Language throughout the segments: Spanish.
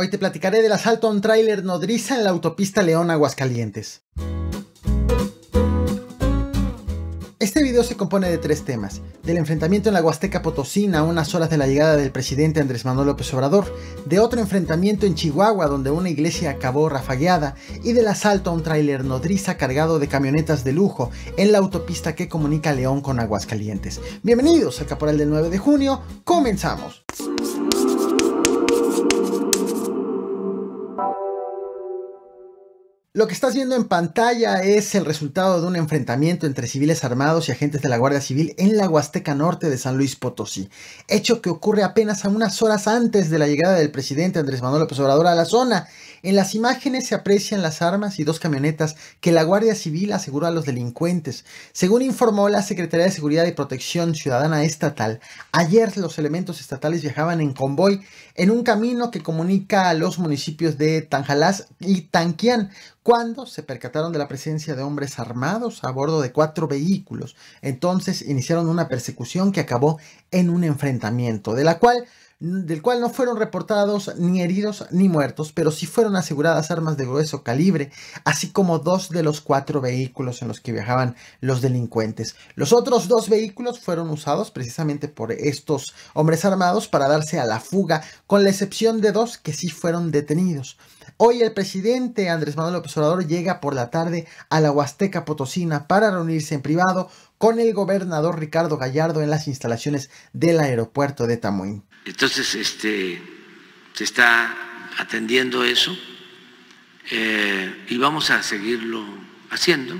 Hoy te platicaré del asalto a un tráiler nodriza en la autopista León Aguascalientes. Este video se compone de tres temas, del enfrentamiento en la Huasteca Potosina a unas horas de la llegada del presidente Andrés Manuel López Obrador, de otro enfrentamiento en Chihuahua donde una iglesia acabó rafagueada y del asalto a un tráiler nodriza cargado de camionetas de lujo en la autopista que comunica León con Aguascalientes. Bienvenidos al Caporal del 9 de junio, comenzamos. Lo que estás viendo en pantalla es el resultado de un enfrentamiento entre civiles armados y agentes de la Guardia Civil en la Huasteca Norte de San Luis Potosí, hecho que ocurre apenas a unas horas antes de la llegada del presidente Andrés Manuel López Obrador a la zona en las imágenes se aprecian las armas y dos camionetas que la Guardia Civil aseguró a los delincuentes. Según informó la Secretaría de Seguridad y Protección Ciudadana Estatal, ayer los elementos estatales viajaban en convoy en un camino que comunica a los municipios de Tanjalás y Tanquián, cuando se percataron de la presencia de hombres armados a bordo de cuatro vehículos. Entonces iniciaron una persecución que acabó en un enfrentamiento, de la cual del cual no fueron reportados ni heridos ni muertos, pero sí fueron aseguradas armas de grueso calibre, así como dos de los cuatro vehículos en los que viajaban los delincuentes. Los otros dos vehículos fueron usados precisamente por estos hombres armados para darse a la fuga, con la excepción de dos que sí fueron detenidos. Hoy el presidente Andrés Manuel López Obrador llega por la tarde a la Huasteca Potosina para reunirse en privado con el gobernador Ricardo Gallardo en las instalaciones del aeropuerto de Tamuín. Entonces, este, se está atendiendo eso eh, y vamos a seguirlo haciendo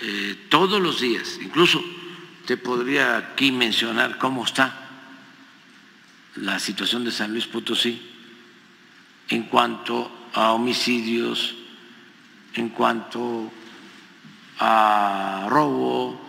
eh, todos los días. Incluso te podría aquí mencionar cómo está la situación de San Luis Potosí en cuanto a homicidios, en cuanto a robo,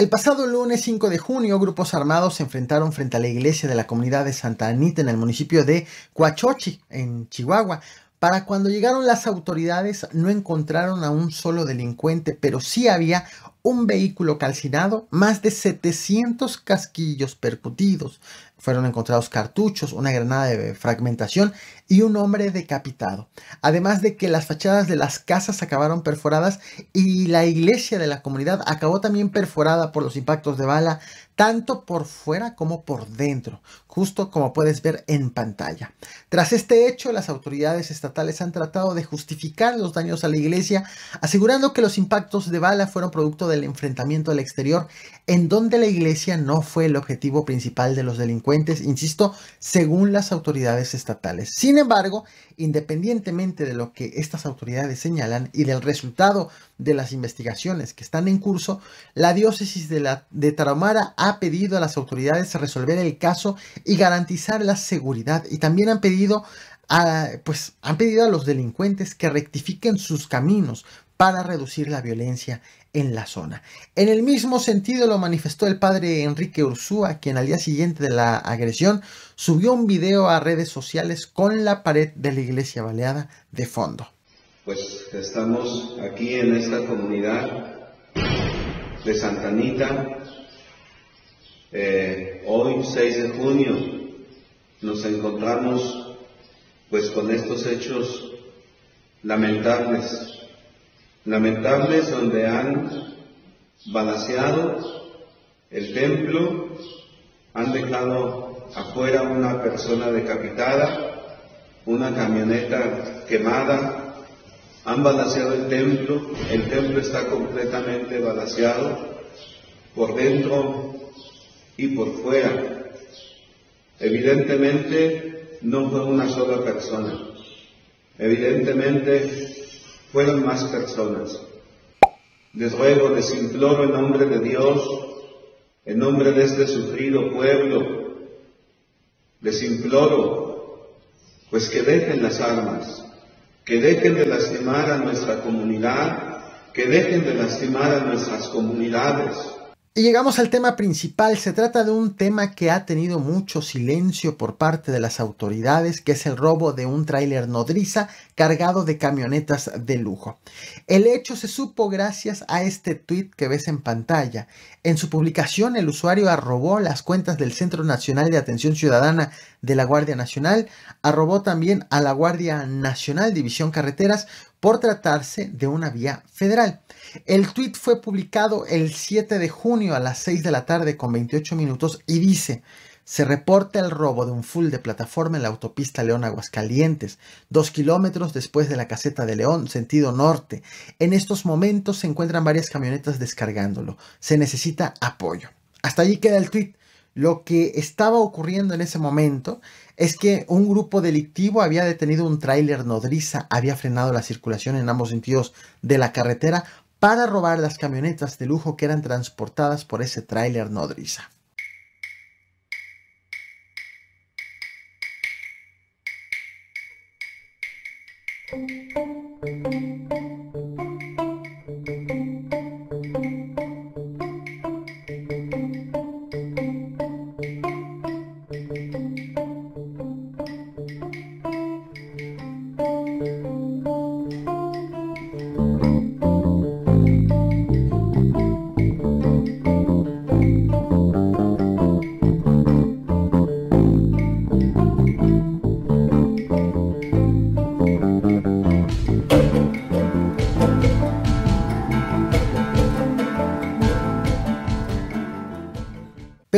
el pasado lunes 5 de junio, grupos armados se enfrentaron frente a la iglesia de la comunidad de Santa Anita en el municipio de Cuachochi, en Chihuahua. Para cuando llegaron las autoridades no encontraron a un solo delincuente, pero sí había un vehículo calcinado, más de 700 casquillos percutidos, fueron encontrados cartuchos, una granada de fragmentación y un hombre decapitado. Además de que las fachadas de las casas acabaron perforadas y la iglesia de la comunidad acabó también perforada por los impactos de bala, tanto por fuera como por dentro, justo como puedes ver en pantalla. Tras este hecho, las autoridades estatales han tratado de justificar los daños a la iglesia, asegurando que los impactos de bala fueron producto del enfrentamiento al exterior, en donde la iglesia no fue el objetivo principal de los delincuentes insisto, según las autoridades estatales. Sin embargo, independientemente de lo que estas autoridades señalan y del resultado de las investigaciones que están en curso, la diócesis de, la, de Tarahumara ha pedido a las autoridades resolver el caso y garantizar la seguridad y también han pedido a, pues han pedido a los delincuentes que rectifiquen sus caminos para reducir la violencia en la zona. En el mismo sentido lo manifestó el padre Enrique Ursúa, quien al día siguiente de la agresión subió un video a redes sociales con la pared de la iglesia baleada de fondo. Pues estamos aquí en esta comunidad de Santa Anita. Eh, hoy, 6 de junio, nos encontramos pues con estos hechos lamentables lamentables donde han balanceado el templo, han dejado afuera una persona decapitada, una camioneta quemada, han balanceado el templo, el templo está completamente balanceado por dentro y por fuera. Evidentemente no fue una sola persona. Evidentemente fueron más personas. Les ruego, les imploro en nombre de Dios, en nombre de este sufrido pueblo, les imploro, pues que dejen las armas, que dejen de lastimar a nuestra comunidad, que dejen de lastimar a nuestras comunidades y llegamos al tema principal. Se trata de un tema que ha tenido mucho silencio por parte de las autoridades, que es el robo de un tráiler nodriza cargado de camionetas de lujo. El hecho se supo gracias a este tweet que ves en pantalla. En su publicación, el usuario arrobó las cuentas del Centro Nacional de Atención Ciudadana de la Guardia Nacional, arrobó también a la Guardia Nacional División Carreteras por tratarse de una vía federal. El tuit fue publicado el 7 de junio a las 6 de la tarde con 28 minutos y dice, se reporta el robo de un full de plataforma en la autopista León Aguascalientes, dos kilómetros después de la caseta de León, sentido norte. En estos momentos se encuentran varias camionetas descargándolo. Se necesita apoyo. Hasta allí queda el tweet. Lo que estaba ocurriendo en ese momento es que un grupo delictivo había detenido un tráiler nodriza, había frenado la circulación en ambos sentidos de la carretera para robar las camionetas de lujo que eran transportadas por ese tráiler nodriza.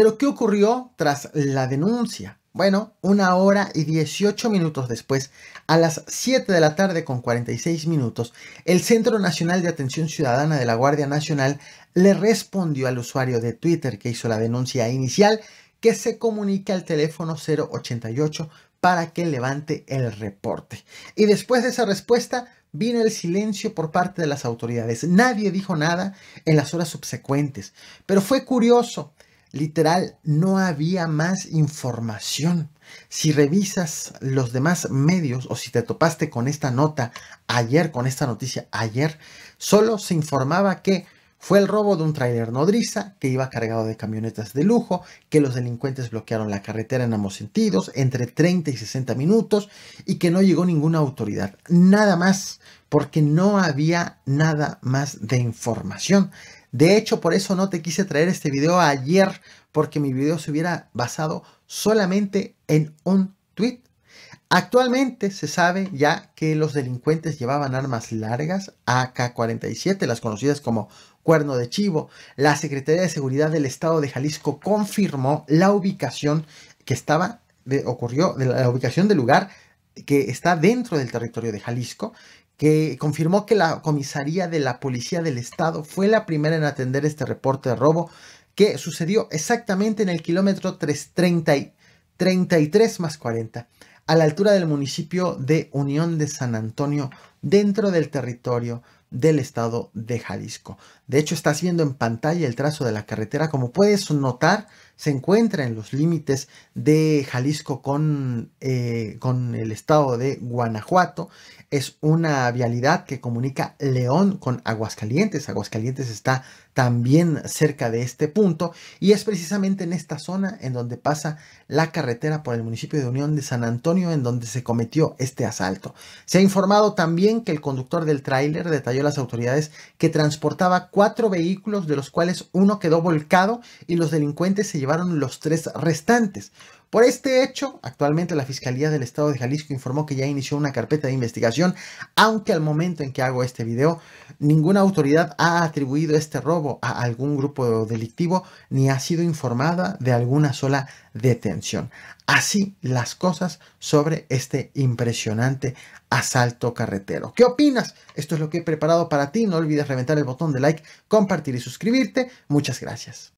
Pero ¿qué ocurrió tras la denuncia? Bueno, una hora y 18 minutos después, a las 7 de la tarde con 46 minutos, el Centro Nacional de Atención Ciudadana de la Guardia Nacional le respondió al usuario de Twitter que hizo la denuncia inicial que se comunique al teléfono 088 para que levante el reporte. Y después de esa respuesta, vino el silencio por parte de las autoridades. Nadie dijo nada en las horas subsecuentes, pero fue curioso literal no había más información. Si revisas los demás medios o si te topaste con esta nota ayer, con esta noticia ayer, solo se informaba que fue el robo de un tráiler nodriza que iba cargado de camionetas de lujo, que los delincuentes bloquearon la carretera en ambos sentidos entre 30 y 60 minutos y que no llegó ninguna autoridad. Nada más, porque no había nada más de información. De hecho, por eso no te quise traer este video ayer, porque mi video se hubiera basado solamente en un tweet. Actualmente se sabe ya que los delincuentes llevaban armas largas, AK-47, las conocidas como cuerno de chivo. La Secretaría de Seguridad del Estado de Jalisco confirmó la ubicación que estaba, de, ocurrió, de la ubicación del lugar que está dentro del territorio de Jalisco que confirmó que la comisaría de la Policía del Estado fue la primera en atender este reporte de robo que sucedió exactamente en el kilómetro 330, 33 más 40, a la altura del municipio de Unión de San Antonio, dentro del territorio del estado de Jalisco. De hecho, estás viendo en pantalla el trazo de la carretera. Como puedes notar, se encuentra en los límites de Jalisco con, eh, con el estado de Guanajuato. Es una vialidad que comunica León con Aguascalientes. Aguascalientes está también cerca de este punto y es precisamente en esta zona en donde pasa la carretera por el municipio de Unión de San Antonio en donde se cometió este asalto. Se ha informado también que el conductor del tráiler detalló a las autoridades que transportaba cuatro vehículos de los cuales uno quedó volcado y los delincuentes se llevaron los tres restantes. Por este hecho, actualmente la Fiscalía del Estado de Jalisco informó que ya inició una carpeta de investigación, aunque al momento en que hago este video, ninguna autoridad ha atribuido este robo a algún grupo delictivo ni ha sido informada de alguna sola detención. Así las cosas sobre este impresionante asalto carretero. ¿Qué opinas? Esto es lo que he preparado para ti. No olvides reventar el botón de like, compartir y suscribirte. Muchas gracias.